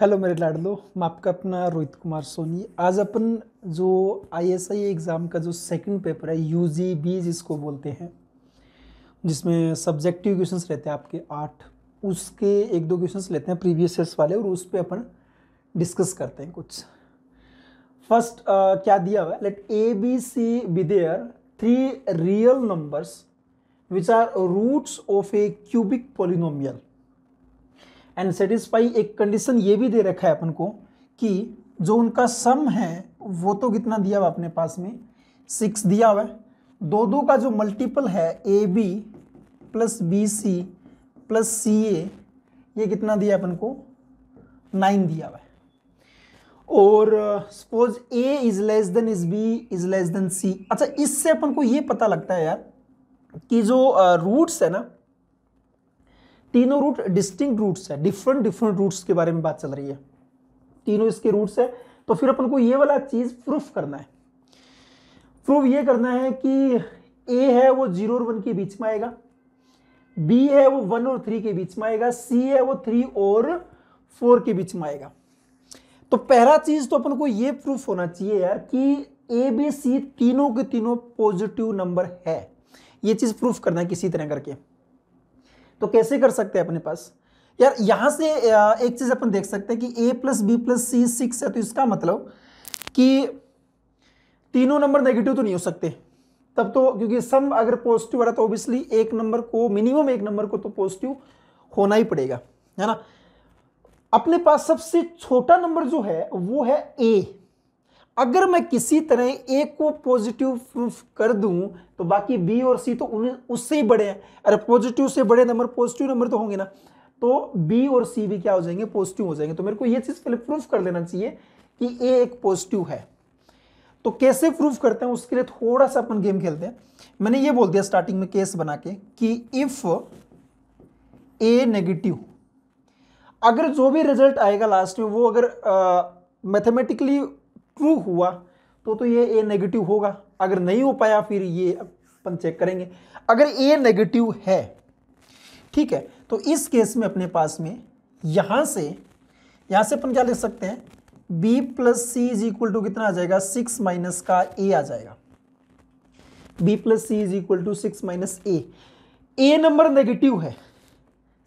hello मेरे लाडलो मैं आपका अपना रोहित कुमार सोनी आज अपन जो आईएसआई एग्ज़ाम का जो सेकंड पेपर है यू जी बी जिसको बोलते हैं जिसमें सब्जेक्टिव क्वेश्चंस रहते हैं आपके आठ उसके एक दो क्वेश्चंस लेते हैं प्रीवियस ईयर्स वाले और उस पर अपन डिस्कस करते हैं कुछ फर्स्ट uh, क्या दिया हुआ है let a b c be there three real numbers which are roots of a cubic polynomial and satisfy एक कंडीशन ये भी दे रखा है अपन को कि जो उनका सम है वो तो कितना दिया हुआ अपने पास में सिक्स दिया हुआ है दो दो का जो मल्टीपल है A B plus B C plus C a ये कितना दिया अपन को नाइन दिया हुआ है और suppose a is less than is b is less than c अच्छा इससे अपन को ये पता लगता है यार कि जो रूट्स uh, है ना तीनों रूट डिस्टिंक्ट रूट्स है डिफरेंट डिफरेंट रूट्स के बारे में बात चल रही है तीनों इसके रूट्स है तो फिर अपन को ये वाला चीज़ प्रूफ करना है प्रूफ ये करना है कि ए है वो जीरो और वन के बीच में आएगा बी है वो वन और थ्री के बीच में आएगा सी है वो थ्री और फोर के बीच में आएगा तो पहला चीज तो अपन को ये प्रूफ होना चाहिए यार कि ए बी सी तीनों के तीनों पॉजिटिव नंबर है ये चीज प्रूफ करना है किसी तरह करके तो कैसे कर सकते हैं अपने पास यार यहां से एक चीज़ अपन देख सकते हैं कि ए प्लस बी प्लस सी सिक्स है तो इसका मतलब कि तीनों नंबर नेगेटिव तो नहीं हो सकते तब तो क्योंकि सम अगर पॉजिटिव आ रहा तो ऑब्वियसली एक नंबर को मिनिमम एक नंबर को तो पॉजिटिव होना ही पड़ेगा है ना अपने पास सबसे छोटा नंबर जो है वो है ए अगर मैं किसी तरह ए को पॉजिटिव प्रूफ कर दूं तो बाकी बी और सी तो उन्हें उससे ही बड़े हैं अरे पॉजिटिव से बड़े नंबर पॉजिटिव नंबर तो होंगे ना तो बी और सी भी क्या हो जाएंगे पॉजिटिव हो जाएंगे तो मेरे को ये चीज़ पहले प्रूफ कर लेना चाहिए कि ए एक पॉजिटिव है तो कैसे प्रूफ करते हैं उसके लिए थोड़ा सा अपन गेम खेलते हैं मैंने ये बोल दिया स्टार्टिंग में केस बना के कि इफ़ ए नेगेटिव अगर जो भी रिजल्ट आएगा लास्ट में वो अगर मैथमेटिकली ट्रू हुआ तो तो ये ए नेगेटिव होगा अगर नहीं हो पाया फिर ये अपन चेक करेंगे अगर ए नेगेटिव है ठीक है तो इस केस में अपने पास में यहाँ से यहाँ से अपन क्या लिख सकते हैं b plus c is equal to कितना आ जाएगा सिक्स माइनस का ए आ जाएगा b plus c is equal to six minus a a number negative है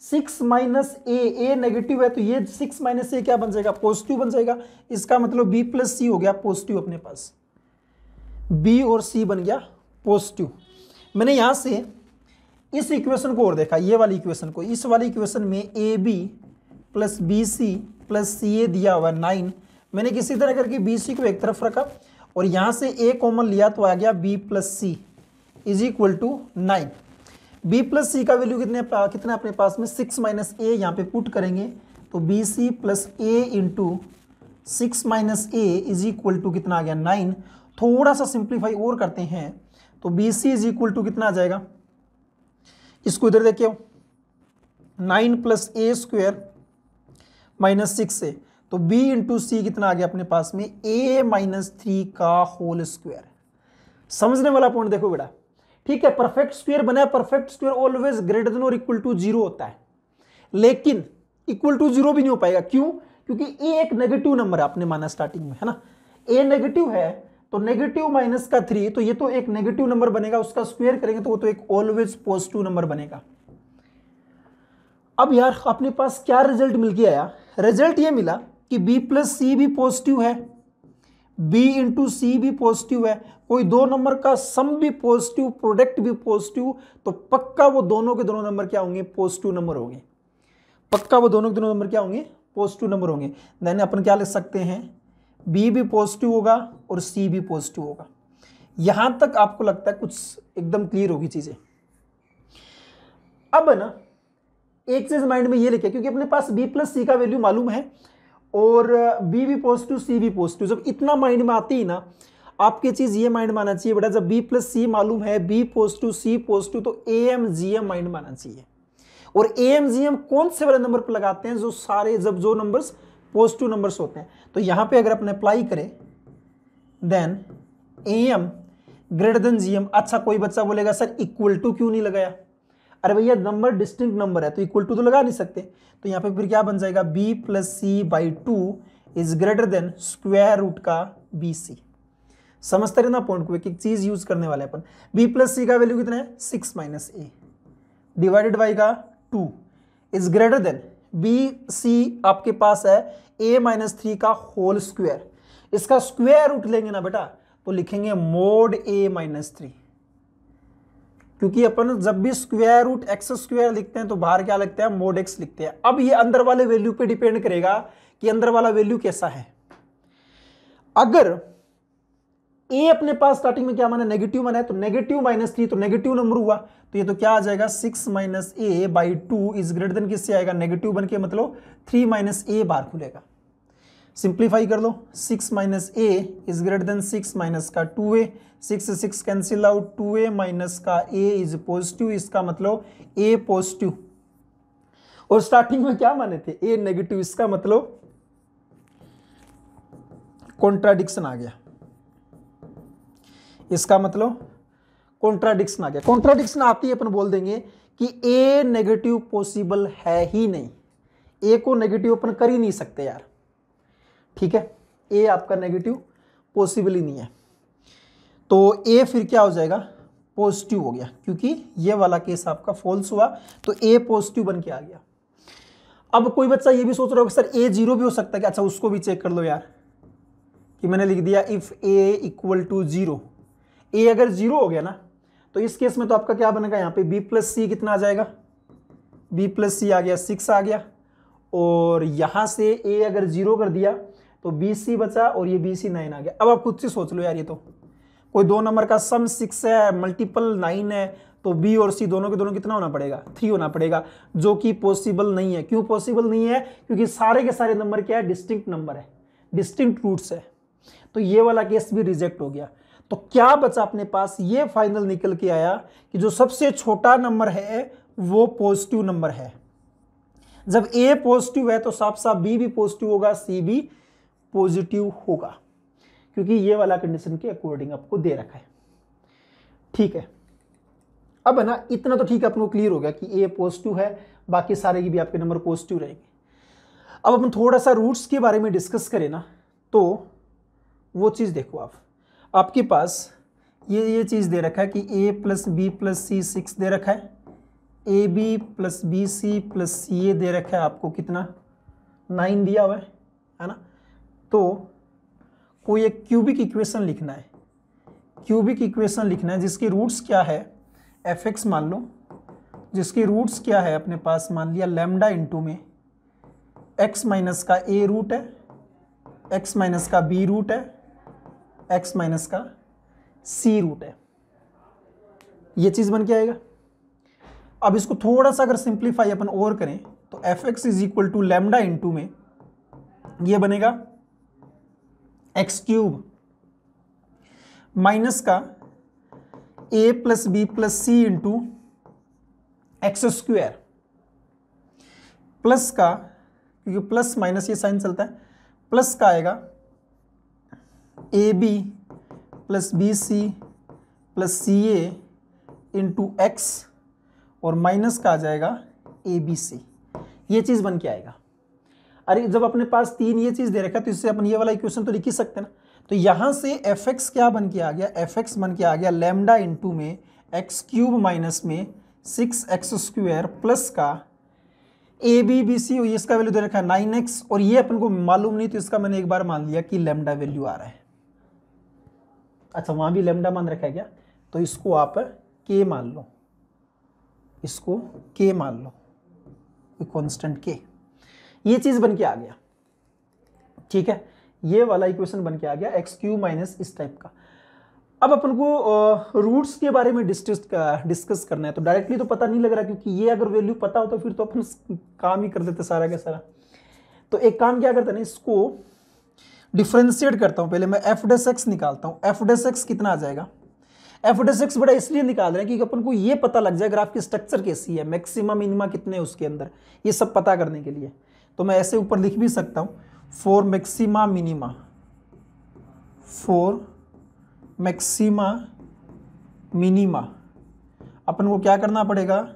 six minus a a negative है तो ये सिक्स माइनस ए क्या बन जाएगा पॉजिटिव बन जाएगा इसका मतलब बी प्लस सी हो गया पॉजिटिव अपने पास बी और सी बन गया पॉजिटिव मैंने यहां से इस इक्वेशन को और देखा ये वाली इक्वेशन को इस वाली इक्वेशन में a B plus B C plus C a दिया हुआ नाइन मैंने किसी तरह करके बी सी को एक तरफ रखा और यहां से ए कॉमन लिया तो आ गया b plus c is equal to nine b plus c का वैल्यू कितने कितना अपने पास में सिक्स माइनस ए यहाँ पे पुट करेंगे तो b C plus a into six minus a is equal to कितना आ गया नाइन थोड़ा सा सिंप्लीफाई और करते हैं तो b c is equal to कितना आ जाएगा इसको इधर देखिए nine plus a square minus six a तो b इंटू सी कितना आ गया अपने पास में a माइनस थ्री का होल स्क्वायर समझने वाला पॉइंट देखो बेटा ठीक है परफेक्ट स्क्वेयर बनाया perfect square always greater than और इक्वल टू जीरो होता है लेकिन इक्वल टू जीरो भी नहीं हो पाएगा क्यों क्योंकि ए एक नेगेटिव नंबर आपने माना स्टार्टिंग में है ना ए नेगेटिव है तो नेगेटिव माइनस का थ्री तो ये तो एक नेगेटिव नंबर बनेगा उसका स्क्वेयर करेंगे तो वो तो एक ऑलवेज पॉजिटिव नंबर बनेगा अब यार अपने पास क्या रिजल्ट मिल गया आया रिजल्ट ये मिला कि बी प्लस सी भी पॉजिटिव है बी इंटू सी भी पॉजिटिव है कोई दो नंबर का सम भी पॉजिटिव प्रोडक्ट भी पॉजिटिव तो पक्का वो दोनों के दोनों नंबर क्या होंगे पॉजिटिव नंबर होंगे पक्का वो दोनों के दोनों नंबर क्या होंगे पॉजिटिव नंबर होंगे देन अपन क्या लिख सकते हैं बी भी पॉजिटिव होगा और सी भी पॉजिटिव होगा यहां तक आपको लगता है कुछ एकदम क्लियर होगी चीज़ें अब ना एक चीज माइंड में ये लिखे क्योंकि अपने पास बी प्लस सी का वैल्यू मालूम है और बी भी पॉजिटिव सी बी पॉजिटिव जब इतना माइंड में आती है ना आपके चीज ये माइंड में आना चाहिए बेटा जब बी प्लस सी मालूम है बी पॉजिटिव सी पॉजिटिव तो A M G M mind में आना चाहिए और ए एम जी एम कौन से वाले नंबर पर लगाते हैं जो सारे जब जो नंबर्स पॉजिटिव नंबर्स होते हैं तो यहाँ पे अगर अपने अप्लाई करें then A M greater than G M अच्छा कोई बच्चा बोलेगा सर इक्वल टू क्यों नहीं लगाया अरे भैया नंबर डिस्टिंक्ट नंबर है तो इक्वल टू तो लगा नहीं सकते तो यहाँ पे फिर क्या बन जाएगा b plus c by two is greater than square root का बी सी समझते रहे ना पॉइंट को एक एक चीज़ यूज करने वाले अपन बी प्लस सी का वैल्यू कितना है six minus a divided by का two is greater than b c आपके पास है ए माइनस थ्री का होल स्क्वायर इसका स्क्वायर रूट लेंगे ना बेटा तो लिखेंगे मोड ए माइनस थ्री क्योंकि अपन जब भी स्क्वायर रूट एक्स स्क्वायर लिखते हैं तो बाहर क्या लिखते हैं मोड एक्स लिखते हैं अब ये अंदर वाले वैल्यू पे डिपेंड करेगा कि अंदर वाला वैल्यू कैसा है अगर ए अपने पास स्टार्टिंग में क्या माना नेगेटिव माना है तो नेगेटिव माइनस थ्री तो नेगेटिव नंबर हुआ तो ये तो क्या आ जाएगा six minus a by two is greater than किससे आएगा नेगेटिव बन के मतलब थ्री माइनस ए बाहर खुलेगा सिंप्लीफाई कर लो six minus a is greater than six minus का two a six six cancel out two a minus का ए इज पॉजिटिव इसका मतलब ए पॉजिटिव और स्टार्टिंग में क्या माने थे ए नेगेटिव इसका मतलब कॉन्ट्राडिक्शन आ गया इसका मतलब कॉन्ट्राडिक्शन आ गया कॉन्ट्राडिक्शन आती है अपन बोल देंगे कि ए नेगेटिव पॉसिबल है ही नहीं ए को नेगेटिव अपन कर ही नहीं सकते यार ठीक है ए आपका नेगेटिव पॉसिबल ही नहीं है तो ए फिर क्या हो जाएगा पॉजिटिव हो गया क्योंकि ये वाला केस आपका फॉल्स हुआ तो ए पॉजिटिव बन के आ गया अब कोई बच्चा ये भी सोच रहा होगा सर ए जीरो भी हो सकता है कि अच्छा उसको भी चेक कर लो यार कि मैंने लिख दिया if a equal to zero a अगर जीरो हो गया ना तो इस केस में तो आपका क्या बनेगा यहाँ पे बी प्लस सी कितना आ जाएगा बी प्लस सी आ गया सिक्स आ गया और यहां से ए अगर जीरो कर दिया तो बी सी बचा और ये बी सी नाइन आ गया अब आप खुद से सोच लो यार ये तो कोई दो नंबर का सम सिक्स है मल्टीपल नाइन है तो बी और सी दोनों के दोनों कितना होना पड़ेगा थ्री होना पड़ेगा जो कि पॉसिबल नहीं है क्यों पॉसिबल नहीं है क्योंकि सारे के सारे नंबर क्या है डिस्टिंक्ट नंबर है डिस्टिंक्ट रूट्स है तो ये वाला केस भी रिजेक्ट हो गया तो क्या बचा अपने पास ये फाइनल निकल के आया कि जो सबसे छोटा नंबर है वो पॉजिटिव नंबर है जब ए पॉजिटिव है तो साफ साफ बी भी पॉजिटिव होगा सी भी पॉजिटिव होगा क्योंकि ये वाला कंडीशन के अकॉर्डिंग आपको दे रखा है ठीक है अब है ना इतना तो ठीक है आपको क्लियर हो गया कि ए पॉजिटिव है बाकी सारे की भी आपके नंबर पॉजिटिव रहेंगे अब अपन थोड़ा सा रूट्स के बारे में डिस्कस करें ना तो वो चीज़ देखो आप आपके पास ये ये चीज़ दे रखा है कि ए प्लस बी प्लस सी सिक्स दे रखा है A B plus B C plus C A दे रखा है आपको कितना नाइन दिया हुआ है है ना तो कोई एक क्यूबिक इक्वेशन लिखना है क्यूबिक इक्वेशन लिखना है जिसकी रूट्स क्या है एफ एक्स मान लो जिसकी रूट्स क्या है अपने पास मान लिया लेमडा इंटू में एक्स माइनस का ए रूट है एक्स माइनस का बी रूट है एक्स माइनस का सी रूट है ये चीज़ बन के आएगा अब इसको थोड़ा सा अगर सिंप्लीफाई अपन और करें तो f x is equal to lambda into में ये बनेगा एक्स क्यूब माइनस का A plus B plus C into x square plus का क्योंकि प्लस माइनस ये साइन चलता है प्लस का आएगा A B plus B C plus C A into x और माइनस का आ जाएगा ए बी सी ये चीज़ बन के आएगा अरे जब अपने पास तीन ये चीज़ दे रखा तो इससे अपन ये वाला इक्वेशन तो लिख ही सकते ना तो यहाँ से एफ एक्स क्या बन के आ गया एफ एक्स बन के आ गया लेमडा इंटू में एक्स क्यूब माइनस में सिक्स एक्स स्क्वेयर प्लस का ए बी बी सी इसका वैल्यू दे रखा है नाइन एक्स और ये अपन को मालूम नहीं तो इसका मैंने एक बार मान लिया कि लेमडा वैल्यू आ रहा है अच्छा वहाँ भी लेमडा मान रखा है क्या तो इसको आप के मान लो इसको के मान लो कॉन्स्टेंट के ये चीज़ बन के आ गया ठीक है ये वाला इक्वेशन बन के आ गया एक्स क्यू माइनस इस टाइप का अब अपन को रूट्स के बारे में डिस्कस डिस्कस करना है तो डायरेक्टली तो पता नहीं लग रहा क्योंकि ये अगर वैल्यू पता हो तो फिर तो अपन काम ही कर देते सारा का सारा तो एक काम क्या करते ना इसको डिफ्रेंशिएट करता हूँ पहले मैं एफ डेस एक्स निकालता हूँ एफ डेस एक्स कितना आ जाएगा एफ डेस एक्स बड़ा इसलिए निकाल रहे हैं क्योंकि अपन को ये पता लग जाए अगर की स्ट्रक्चर कैसी है मैक्सिमम मिनिमा कितने उसके अंदर ये सब पता करने के लिए तो मैं ऐसे ऊपर लिख भी सकता हूँ for maxima minima for maxima minima अपन को क्या करना पड़ेगा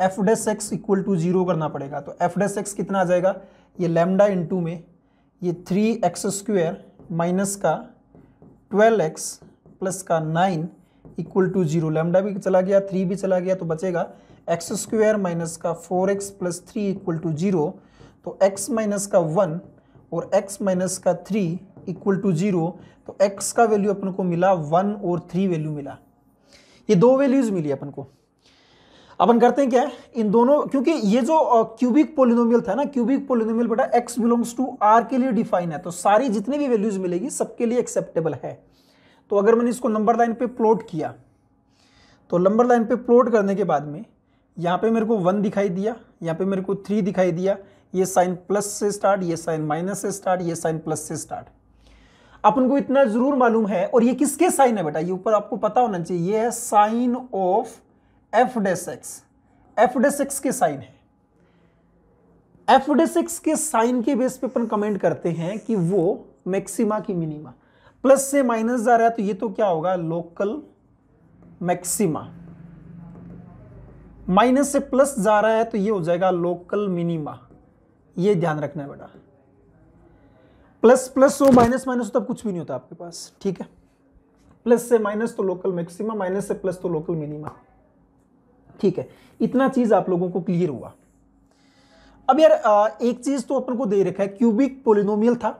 f dash x equal to zero करना पड़ेगा तो एफ डेस एक्स कितना आ जाएगा ये लेमडा टू में ये थ्री एक्स स्क्वेयर माइनस का ट्वेल्व एक्स प्लस का nine equal to zero lambda भी चला गया थ्री भी चला गया तो बचेगा एक्स स्क्वेयर माइनस का four x plus three equal to zero तो x माइनस का वन और x माइनस का थ्री इक्वल टू जीरो तो x का वैल्यू अपन को मिला वन और थ्री वैल्यू मिला ये दो वैल्यूज मिली अपन को अपन करते हैं क्या इन दोनों क्योंकि ये जो क्यूबिक पोलिनोमियल था ना क्यूबिक पोलिनोमियल बेटा x बिलोंग्स टू r के लिए डिफाइन है तो सारी जितनी भी वैल्यूज मिलेगी सबके लिए एक्सेप्टेबल है तो अगर मैंने इसको नंबर लाइन पे प्लॉट किया तो नंबर लाइन पे प्लॉट करने के बाद में यहाँ पे मेरे को वन दिखाई दिया यहाँ पे मेरे को थ्री दिखाई दिया ये साइन प्लस से स्टार्ट ये साइन माइनस से स्टार्ट ये साइन प्लस से स्टार्ट अपन को इतना जरूर मालूम है और ये किसके साइन है बेटा ये ऊपर आपको पता होना चाहिए ये है sign of f dash x f dash x के साइन है एफ डेस एक्स के साइन के बेस पे अपन कमेंट करते हैं कि वो मैक्सिमा की मिनिमा प्लस से माइनस जा रहा है तो ये तो क्या होगा लोकल मैक्सिमा माइनस से प्लस जा रहा है तो ये हो जाएगा लोकल मिनिमा ये ध्यान रखना है बेटा प्लस प्लस हो माइनस माइनस हो तब कुछ भी नहीं होता आपके पास ठीक है प्लस से माइनस तो लोकल मैक्सिमा माइनस से प्लस तो लोकल मिनिमा ठीक है इतना चीज आप लोगों को क्लियर हुआ अब यार एक चीज तो अपन को दे रखा है क्यूबिक पोलिनोमियल था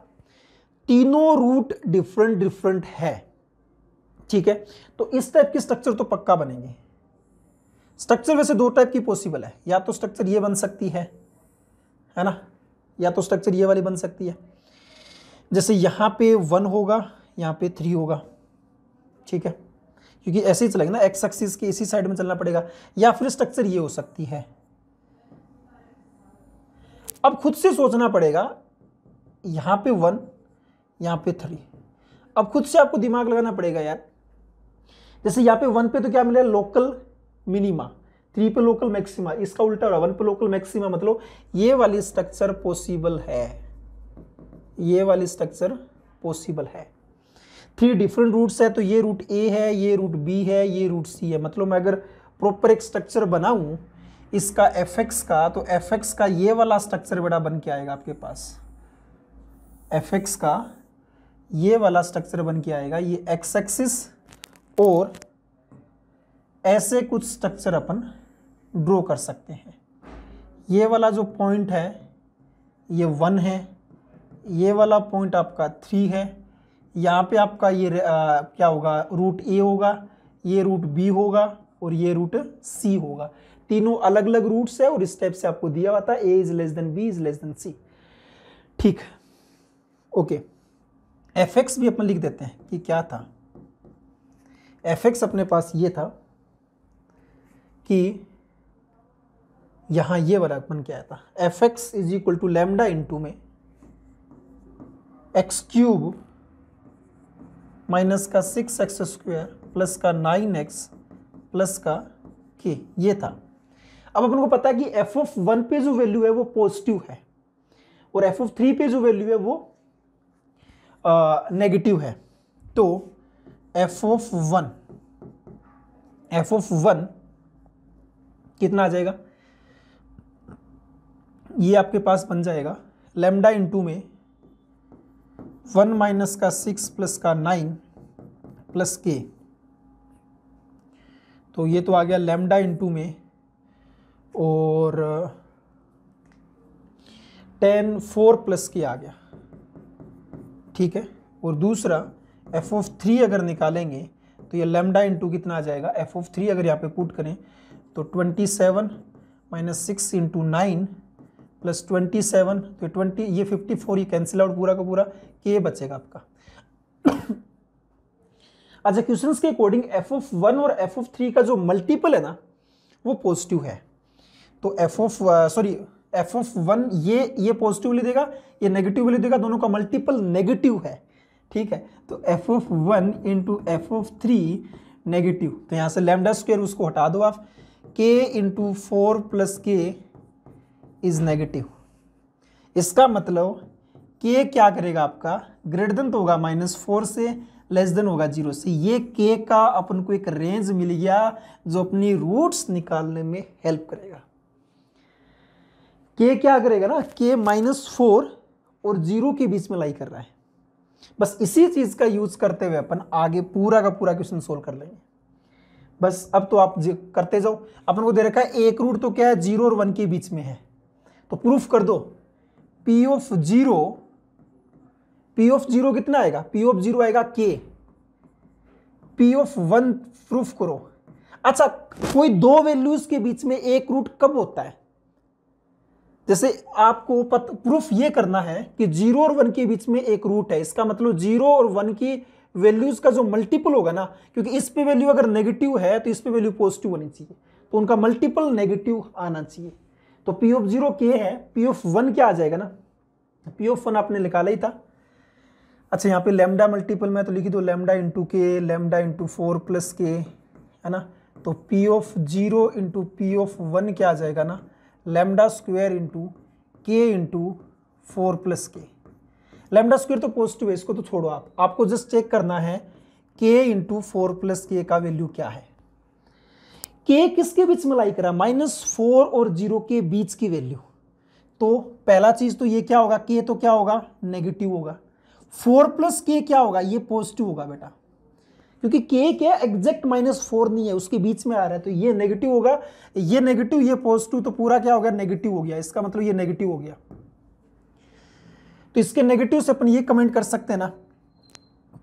तीनों रूट डिफरेंट डिफरेंट है ठीक है तो इस टाइप की स्ट्रक्चर तो पक्का बनेंगे स्ट्रक्चर वैसे दो टाइप की पॉसिबल है या तो स्ट्रक्चर ये बन सकती है है ना या तो स्ट्रक्चर ये वाली बन सकती है जैसे यहाँ पे वन होगा यहाँ पे थ्री होगा ठीक है क्योंकि ऐसे ही चलेगा ना एक्स एक्सिस के इसी साइड में चलना पड़ेगा या फिर स्ट्रक्चर ये हो सकती है अब खुद से सोचना पड़ेगा यहाँ पे वन यहाँ पे थ्री अब खुद से आपको दिमाग लगाना पड़ेगा यार जैसे यहाँ पे वन पे तो क्या मिलेगा लोकल मिनिमा थ्री पे लोकल मैक्सिमा इसका उल्टा हो रहा है वन पे लोकल मैक्सिमा मतलब ये वाली स्ट्रक्चर पॉसिबल है ये वाली स्ट्रक्चर पॉसिबल है थ्री डिफरेंट रूट्स है तो ये रूट ए है ये रूट बी है ये रूट सी है मतलब मैं अगर प्रॉपर एक स्ट्रक्चर बनाऊं इसका एफ एक्स का तो एफ एक्स का ये वाला स्ट्रक्चर बेटा बन के आएगा आपके पास एफ एक्स का ये वाला स्ट्रक्चर बन के आएगा ये एक्स एक्सिस और ऐसे कुछ स्ट्रक्चर अपन ड्रॉ कर सकते हैं ये वाला जो पॉइंट है ये वन है ये वाला पॉइंट आपका थ्री है यहाँ पे आपका ये आ, क्या होगा रूट ए होगा ये रूट बी होगा और ये रूट सी होगा तीनों अलग अलग रूट्स है और इस टाइप से आपको दिया हुआ था A is less than B is less than C ठीक है ओके एफ एक्स भी अपन लिख देते हैं कि क्या था एफ एक्स अपने पास ये था कि यहाँ ये वराक क्या आया था f x is equal to lambda two में एक्स क्यूब माइनस का सिक्स एक्स स्क्वायर प्लस का नाइन एक्स प्लस का के ये था अब अपन को पता है कि एफ ऑफ वन पे जो वैल्यू है वो पॉजिटिव है और एफ ऑफ थ्री पे जो वैल्यू है वो नेगेटिव है तो f of one f of one कितना आ जाएगा ये आपके पास बन जाएगा लेमडा इंटू में वन माइनस का सिक्स प्लस का नाइन प्लस के तो ये तो आ गया लेमडा इंटू में और टेन फोर प्लस के आ गया ठीक है और दूसरा एफ ऑफ थ्री अगर निकालेंगे तो ये लेमडा इंटू कितना आ जाएगा एफ ऑफ थ्री अगर यहाँ पे पुट करें तो twenty seven minus six into nine plus twenty seven तो ट्वेंटी ये फिफ्टी फोर ये कैंसिल आउट पूरा का पूरा के बचेगा आपका अच्छा क्वेश्चन के अकॉर्डिंग एफ ऑफ वन और एफ ऑफ थ्री का जो मल्टीपल है ना वो पॉजिटिव है तो f of sorry f of one ये ये पॉजिटिव ले देगा ये नेगेटिव ले देगा दोनों का मल्टीपल नेगेटिव है ठीक है तो f of one into f of three negative तो यहाँ से लेमडा स्क्वेयर उसको हटा दो आप k into four plus k is negative इसका मतलब के क्या करेगा आपका ग्रेटर देन तो होगा माइनस फोर से लेस देन होगा जीरो से ये के का अपन को एक रेंज मिल गया जो अपनी रूट्स निकालने में हेल्प करेगा के क्या करेगा ना के माइनस फोर और जीरो के बीच में लाई कर रहा है बस इसी चीज़ का यूज करते हुए अपन आगे पूरा का पूरा क्वेश्चन सोल्व कर लेंगे बस अब तो आप करते जाओ अपन को दे रखा है एक रूट तो क्या है जीरो और वन के बीच में है तो प्रूफ कर दो P of zero P of zero कितना आएगा पी ऑफ जीरो आएगा के पी ऑफ वन प्रूफ करो अच्छा कोई दो वैल्यूज के बीच में एक रूट कब होता है जैसे आपको पत, प्रूफ ये करना है कि जीरो और वन के बीच में एक रूट है इसका मतलब जीरो और वन की वैल्यूज का जो मल्टीपल होगा ना क्योंकि इस पे वैल्यू अगर नेगेटिव है तो इस पे वैल्यू पॉजिटिव होनी चाहिए तो उनका मल्टीपल नेगेटिव आना चाहिए तो पी ऑफ जीरो के है पी ऑफ वन क्या आ जाएगा ना पी ऑफ वन आपने निकाला ही था अच्छा यहाँ पे लेमडा मल्टीपल में तो लिखी दो lambda into k lambda into four plus k है ना तो P of zero into P of one क्या आ जाएगा ना lambda square into k into four plus k lambda square तो पॉजिटिव है इसको तो छोड़ो आप आपको जस्ट चेक करना है के इंटू फोर प्लस के का वैल्यू क्या है के किसके बीच में लाई करा माइनस फोर और जीरो के बीच की वैल्यू तो पहला चीज तो ये क्या होगा के तो क्या होगा नेगेटिव होगा फोर प्लस के क्या होगा ये पॉजिटिव होगा बेटा क्योंकि के क्या एग्जैक्ट माइनस फोर नहीं है उसके बीच में आ रहा है तो ये नेगेटिव होगा ये नेगेटिव ये पॉजिटिव तो पूरा क्या हो गया नेगेटिव हो गया इसका मतलब ये नेगेटिव हो गया तो इसके नेगेटिव से अपन ये कमेंट कर सकते हैं ना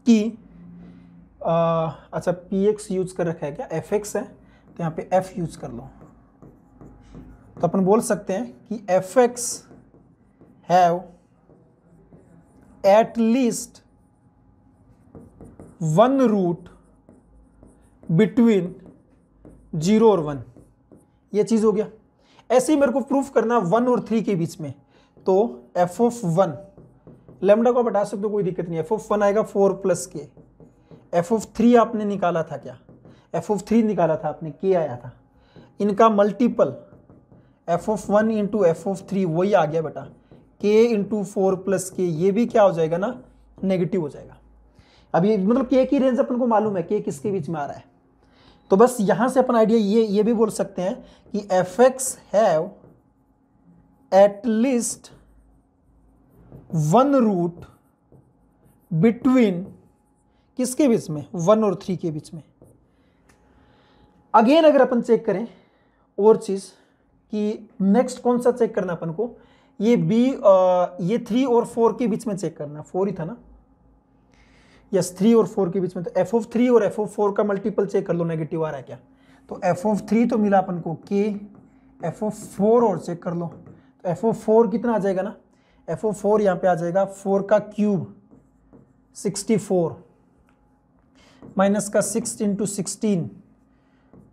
कि आ, अच्छा पी एक्स यूज कर रखा है क्या एफ एक्स है तो यहाँ पे f यूज़ कर लो तो अपन बोल सकते हैं कि f x have at least one root between zero और वन ये चीज़ हो गया ऐसे ही मेरे को प्रूफ करना वन और थ्री के बीच में तो एफ ऑफ वन लेमडा को आप बटा सकते हो कोई दिक्कत नहीं एफ ऑफ वन आएगा four plus k f of three आपने निकाला था क्या एफ ऑफ थ्री निकाला था आपने के आया था इनका multiple f of one into f of three वही आ गया बेटा के इंटू फोर प्लस के ये भी क्या हो जाएगा ना नेगेटिव हो जाएगा अब ये मतलब के की रेंज अपन को मालूम है के किसके बीच में आ रहा है तो बस यहाँ से अपन आइडिया ये ये भी बोल सकते हैं कि f x have at least one root between किसके बीच में वन और थ्री के बीच में अगेन अगर अपन चेक करें और चीज़ कि नेक्स्ट कौन सा चेक करना अपन को ये बी ये थ्री और फोर के बीच में चेक करना फोर ही था ना यस थ्री और फोर के बीच में तो एफ ऑफ थ्री और एफ ऑफ फोर का मल्टीपल चेक कर लो नेगेटिव आ रहा है क्या तो एफ ऑफ थ्री तो मिला अपन को के एफ ऑफ फोर और चेक कर लो तो एफ ऑफ फोर कितना आ जाएगा ना एफ ओ फोर यहाँ पे आ जाएगा फोर का क्यूब सिक्सटी फोर माइनस का सिक्स इंटू सिक्सटीन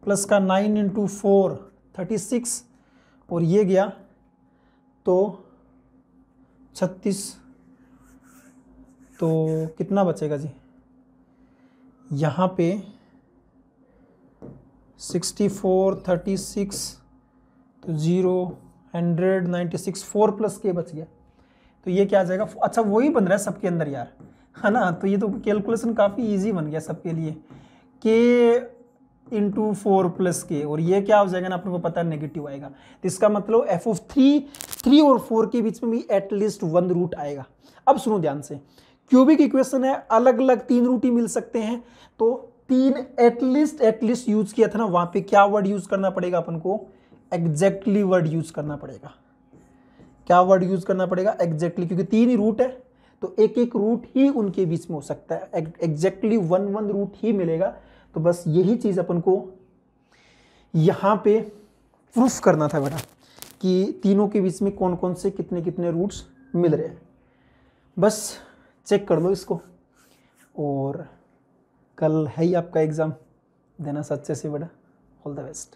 प्लस का nine into four thirty six और ये गया तो छत्तीस तो कितना बचेगा जी यहाँ पे सिक्सटी फोर थर्टी सिक्स तो zero hundred ninety six four plus k बच गया तो ये क्या आ जाएगा अच्छा वही बन रहा है सबके अंदर यार है ना तो ये तो कैलकुलेसन काफ़ी इजी बन गया सबके लिए के इंटू फोर प्लस के और ये क्या हो जाएगा ना अपने को पता है नेगेटिव आएगा तो इसका मतलब एफ ऑफ थ्री थ्री और फोर के बीच में भी एटलीस्ट वन रूट आएगा अब सुनो ध्यान से क्यूबिक इक्वेशन है अलग अलग तीन रूट ही मिल सकते हैं तो तीन एटलीस्ट एटलीस्ट यूज किया था ना वहां पे क्या वर्ड यूज करना पड़ेगा अपन को एग्जैक्टली exactly वर्ड यूज करना पड़ेगा क्या वर्ड यूज करना पड़ेगा एग्जैक्टली exactly, क्योंकि तीन ही रूट है तो एक एक रूट ही उनके बीच में हो सकता है एग्जैक्टली वन वन रूट ही मिलेगा तो बस यही चीज़ अपन को यहाँ पे प्रूफ करना था बेटा कि तीनों के बीच में कौन कौन से कितने कितने रूट्स मिल रहे हैं बस चेक कर लो इसको और कल है ही आपका एग्ज़ाम देना सच्चे से बेटा ऑल द बेस्ट